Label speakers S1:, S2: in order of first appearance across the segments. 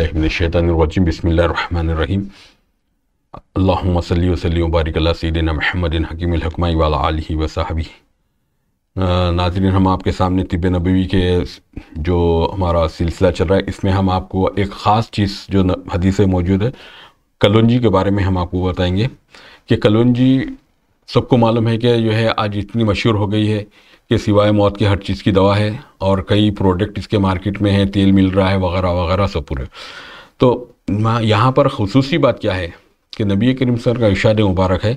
S1: अज़बिल्लिमिनशैतरजीम बसमीम अल्लाम सल वसली वबारक महमद हकीम वाला आलि वसाहबी नाजरीन हम आपके सामने तिब नबीवी के जो हमारा सिलसिला चल रहा है इसमें हम आपको एक ख़ास चीज़ जो हदीस मौजूद है कलौजी के बारे में हम आपको बताएंगे कि कलौजी सबको मालूम है कि जो है आज इतनी मशहूर हो गई है के सिवाय मौत की हर चीज़ की दवा है और कई प्रोडक्ट इसके मार्केट में है तेल मिल रहा है वगैरह वगैरह सब पूरे तो यहाँ पर खसूस बात क्या है कि नबी करीम सर का इशाद मुबारक है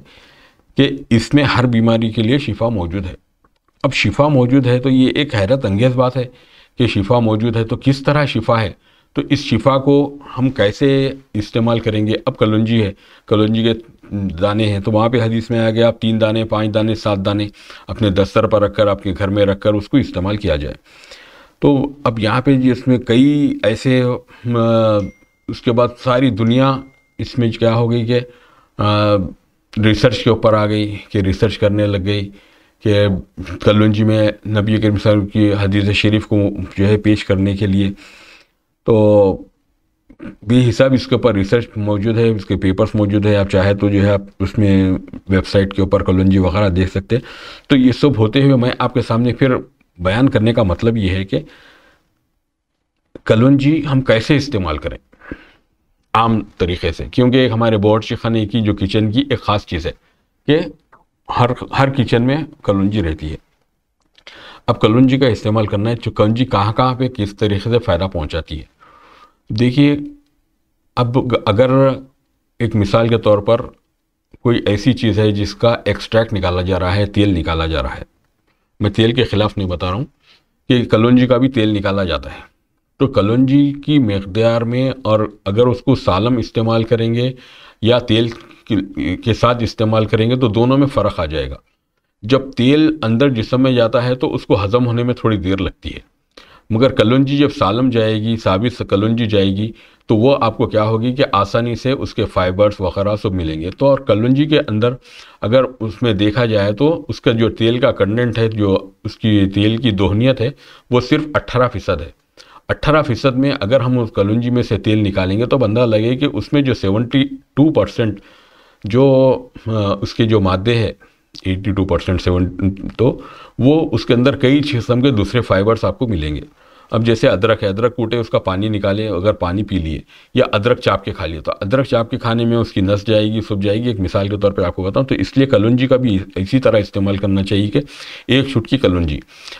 S1: कि इसमें हर बीमारी के लिए शिफा मौजूद है अब शिफा मौजूद है तो ये एक हैरत अंगेज बात है कि शिफा मौजूद है तो किस तरह शिफा है तो इस शिफा को हम कैसे इस्तेमाल करेंगे अब कलौजी है कलौजी के दाने हैं तो वहाँ पे हदीस में आ गया आप तीन दाने पाँच दाने सात दाने अपने दस्तर पर रखकर आपके घर में रखकर उसको इस्तेमाल किया जाए तो अब यहाँ पे इसमें कई ऐसे उसके बाद सारी दुनिया इसमें क्या हो गई कि रिसर्च के ऊपर आ गई कि रिसर्च करने लग गई कि कलवंजी में नबी करीम साहब की हदीस शरीफ को जो है पेश करने के लिए तो भी हिसाब इसके ऊपर रिसर्च मौजूद है इसके पेपर्स मौजूद है आप चाहे तो जो है आप उसमें वेबसाइट के ऊपर कलंजी वगैरह देख सकते हैं तो ये सब होते हुए मैं आपके सामने फिर बयान करने का मतलब ये है कि कलंजी हम कैसे इस्तेमाल करें आम तरीके से क्योंकि एक हमारे बोर्ड खाने की जो किचन की एक ख़ास चीज़ है कि हर हर किचन में कलंजी रहती है अब कलौंजी का इस्तेमाल करना है कलौंजी कहाँ कहाँ पे किस तरीके से फ़ायदा पहुँचाती है देखिए अब अगर एक मिसाल के तौर पर कोई ऐसी चीज़ है जिसका एक्सट्रैक्ट निकाला जा रहा है तेल निकाला जा रहा है मैं तेल के ख़िलाफ़ नहीं बता रहा हूँ कि कलौंजी का भी तेल निकाला जाता है तो कलौंजी की मकदार में और अगर उसको सालम इस्तेमाल करेंगे या तेल के साथ इस्तेमाल करेंगे तो दोनों में फ़र्क आ जाएगा जब तेल अंदर जिसम में जाता है तो उसको हज़म होने में थोड़ी देर लगती है मगर कलुंजी जब सालम जाएगी साबित कलुंजी जाएगी तो वो आपको क्या होगी कि आसानी से उसके फाइबर्स वगैरह सब मिलेंगे तो और कलुंजी के अंदर अगर उसमें देखा जाए तो उसका जो तेल का कंटेंट है जो उसकी तेल की दोहनीत है वो सिर्फ अट्ठारह फ़ीसद है अट्ठारह फ़ीसद में अगर हम उस कलुंजी में से तेल निकालेंगे तो बंदा लगे कि उसमें जो सेवेंटी टू परसेंट जो उसके जो मादे हैं 82 परसेंट सेवन तो वो उसके अंदर कई किस्म के दूसरे फाइबर्स आपको मिलेंगे अब जैसे अदरक है अदरक कूटे उसका पानी निकाले अगर पानी पी लिए या अदरक चाप के खा लिए तो अदरक चाप के खाने में उसकी नस जाएगी सूख जाएगी एक मिसाल के तौर पर आपको बताऊँ तो इसलिए कलौजी का भी इसी तरह इस्तेमाल करना चाहिए कि एक छुटकी कलौजी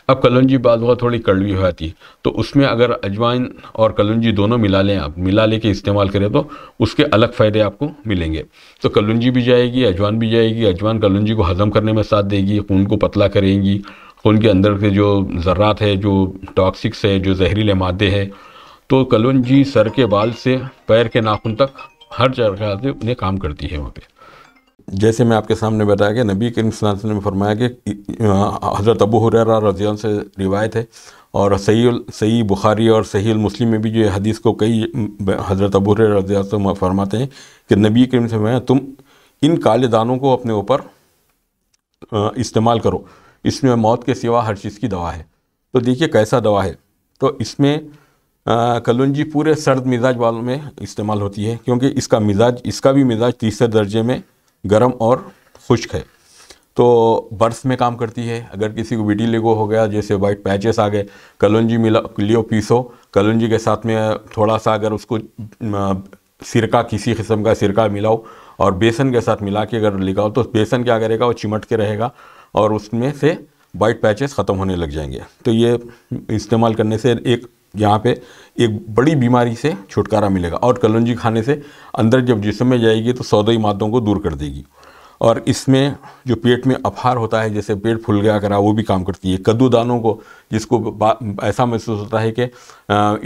S1: अब कलौजी बाद बहुत थोड़ी कड़वी हो जाती है तो उसमें अगर अजवाइन और कलौजी दोनों मिला लें आप मिला ले इस्तेमाल करें तो उसके अलग फ़ायदे आपको मिलेंगे तो कलौजी भी जाएगी अजवान भी जाएगी अजवान कलौजी को हज़म करने में साथ देगी खून को पतला करेंगी उनके अंदर के जो ज़र्रात है जो टॉक्सिक्स है जो जहरीले मादे हैं तो कलवंजी सर के बाल से पैर के नाखून तक हर जगह से उन्हें काम करती है वहाँ पे जैसे मैं आपके सामने बताया कि नबी करीम ने फरमाया कि हज़रत अबू हुररा रजियन से रिवायत है और सही सही बुखारी और सही मुस्लिम में भी जो हदीस को कई हज़रत अबू रजिया से फरमाते हैं कि नबी करीम से मैं तुम इन काले दानों को अपने ऊपर इस्तेमाल करो इसमें मौत के सिवा हर चीज़ की दवा है तो देखिए कैसा दवा है तो इसमें कलुंजी पूरे सर्द मिजाज वालों में इस्तेमाल होती है क्योंकि इसका मिजाज इसका भी मिजाज तीसरे दर्जे में गर्म और खुश्क है तो बर्स में काम करती है अगर किसी को विटी लेगो हो गया जैसे वाइट पैचेस आ गए कलुंजी मिला लियो पीसो कलुंजी के साथ में थोड़ा सा अगर उसको सिरका किसी किस्म का सिरका मिलाओ और बेसन के साथ मिला के अगर लिखाओ तो बेसन क्या करेगा वो चिमट के रहेगा और उसमें से वाइट पैचेस ख़त्म होने लग जाएंगे तो ये इस्तेमाल करने से एक यहाँ पे एक बड़ी बीमारी से छुटकारा मिलेगा और कलौंजी खाने से अंदर जब जिसम में जाएगी तो सौदई मादों को दूर कर देगी और इसमें जो पेट में अपहार होता है जैसे पेट फूल गया करा वो भी काम करती है कद्दू दानों को जिसको ऐसा महसूस होता है कि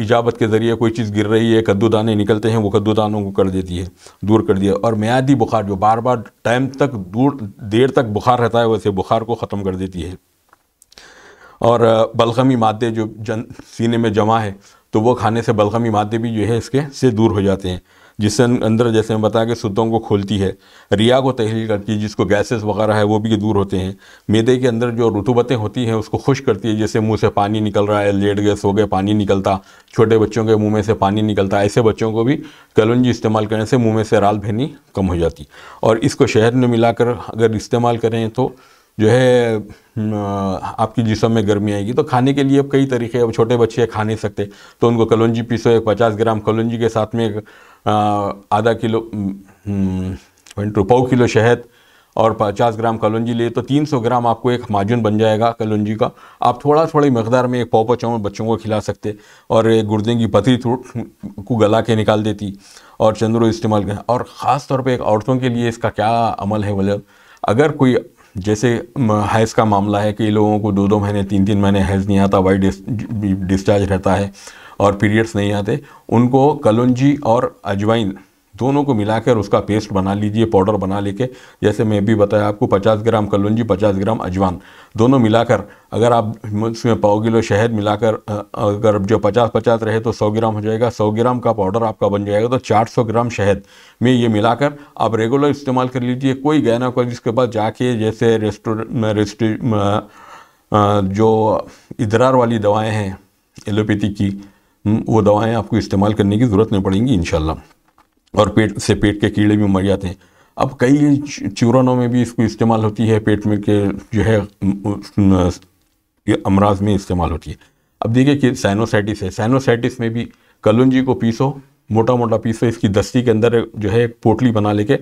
S1: इजाबत के ज़रिए कोई चीज़ गिर रही है कद्दू दाने निकलते हैं वो कद्दू दानों को कर देती है दूर कर दिया और मियादी बुखार जो बार बार टाइम तक दूर देर तक बुखार रहता है वैसे बुखार को ख़त्म कर देती है और बलगमी मादे जो जन सीने में जमा है तो वो खाने से बलगमी मादे भी जो है इसके से दूर हो जाते हैं जिससे अं- अंदर जैसे मैं बताया कि सुतों को खोलती है रिया को तहलील करती है जिसको गैसेस वगैरह है वो भी दूर होते हैं मेदे के अंदर जो रुतुबतें होती हैं उसको खुश करती है जैसे मुंह से पानी निकल रहा है लेट गैस हो गए पानी निकलता छोटे बच्चों के मुंह में से पानी निकलता ऐसे बच्चों को भी कलवंजी इस्तेमाल करने से मुँह में से राल भेनी कम हो जाती और इसको शहद में मिलाकर अगर इस्तेमाल करें तो जो है अं- आपकी जिसम में गर्मी आएगी तो खाने के लिए अब कई तरीके अब छोटे बच्चे खा नहीं सकते तो उनको कलौजी पीसो एक पचास ग्राम कलौजी के साथ में एक आधा किलो हम्म, हम्म, तो, पाओ किलो शहद और 50 ग्राम कलौंजी लिए तो 300 ग्राम आपको एक माजून बन जाएगा कलौंजी का आप थोड़ा थोड़ी मकदार में एक पाव पाव चावल बच्चों को खिला सकते और एक गुर्दे की पतली को गला के निकाल देती और चंद्रो इस्तेमाल कर और ख़ास तौर पे एक औरतों के लिए इसका क्या अमल है बोले मतलब? अगर कोई जैसे हैज़ का मामला है कि लोगों को दो दो महीने तीन तीन महीने हैज़ नहीं आता वाइट डिस्चार्ज रहता है और पीरियड्स नहीं आते उनको कलौंजी और अजवाइन दोनों को मिलाकर उसका पेस्ट बना लीजिए पाउडर बना लेके जैसे मैं भी बताया आपको 50 ग्राम कलुंजी 50 ग्राम अजवान दोनों मिलाकर अगर आप उसमें पाओ किलो शहद मिलाकर अगर जो 50 50 रहे तो 100 ग्राम हो जाएगा 100 ग्राम का पाउडर आपका बन जाएगा तो 400 ग्राम शहद में ये मिलाकर आप रेगुलर इस्तेमाल कर लीजिए कोई गहना को जिसके बाद जाके जैसे रेस्टोरेंट रेस्टो जो इधरार वाली दवाएँ हैं एलोपैथी की हम्म, वो दवाएं आपको इस्तेमाल करने की ज़रूरत नहीं पड़ेंगी इन और पेट से पेट के कीड़े भी मर जाते हैं अब कई चूरनों में भी इसको इस्तेमाल होती है पेट में के जो है अमराज में इस्तेमाल होती है अब देखिए कि साइनोसाइटिस है साइनोसाइटिस में भी कलुंजी को पीसो मोटा मोटा पीस है इसकी दस्ती के अंदर जो है एक पोटली बना लेके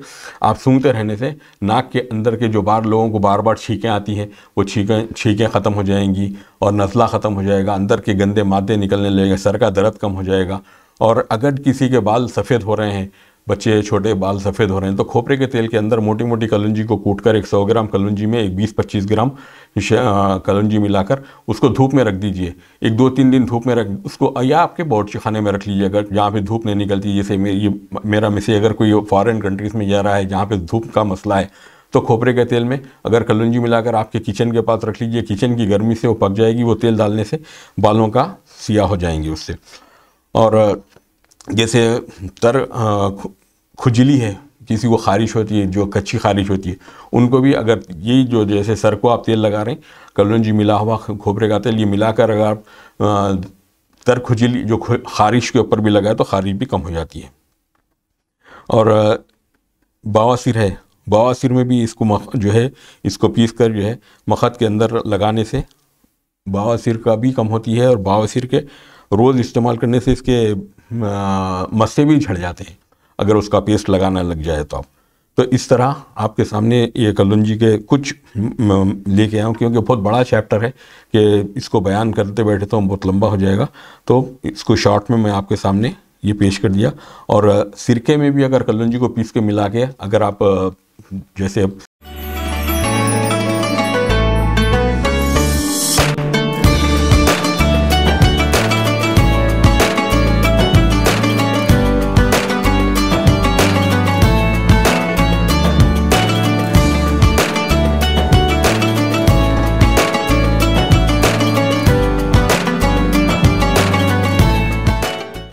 S1: आप सूंघते रहने से नाक के अंदर के जो बार लोगों को बार बार छीकें आती हैं वो छीकें छीकें ख़त्म हो जाएंगी और नज़ला ख़त्म हो जाएगा अंदर के गंदे मादे निकलने लगेंगे सर का दर्द कम हो जाएगा और अगर किसी के बाल सफ़ेद हो रहे हैं बच्चे छोटे बाल सफ़ेद हो रहे हैं तो खोपरे के तेल के अंदर मोटी मोटी कलुंजी को कूट कर सौ ग्राम कलुंजी में एक बीस पच्चीस ग्राम कलंजी मिलाकर उसको धूप में रख दीजिए एक दो तीन दिन धूप में रख उसको या आपके बॉर्डर खाने में रख लीजिए अगर जहाँ पे धूप नहीं निकलती जैसे मे, ये मेरा मिसे अगर कोई फॉरेन कंट्रीज़ में जा रहा है जहाँ पे धूप का मसला है तो खोपरे के तेल में अगर कलंजी मिलाकर आपके किचन के पास रख लीजिए किचन की गर्मी से वो पक जाएगी वो तेल डालने से बालों का सिया हो जाएंगे उससे और जैसे तर खुजली है किसी को खारिश होती है जो कच्ची खारिश होती है उनको भी अगर ये जो जैसे सर को आप तेल लगा रहे हैं जी मिला हुआ खोपरे का तेल ये मिलाकर अगर आप तर खुजली जो खारिश के ऊपर भी लगाए तो खारिश भी कम हो जाती है और बवासीर है बवासीर में भी इसको जो है इसको पीस कर जो है मखत के अंदर लगाने से बवासीर का भी कम होती है और बवासीर के रोज़ इस्तेमाल करने से इसके मस्से भी झड़ जाते हैं अगर उसका पेस्ट लगाना लग जाए तो तो इस तरह आपके सामने ये कलुन जी के कुछ लेके आया हूँ क्योंकि बहुत बड़ा चैप्टर है कि इसको बयान करते बैठे तो बहुत लंबा हो जाएगा तो इसको शॉर्ट में मैं आपके सामने ये पेश कर दिया और सिरके में भी अगर कलुन जी को पीस के मिला के अगर आप जैसे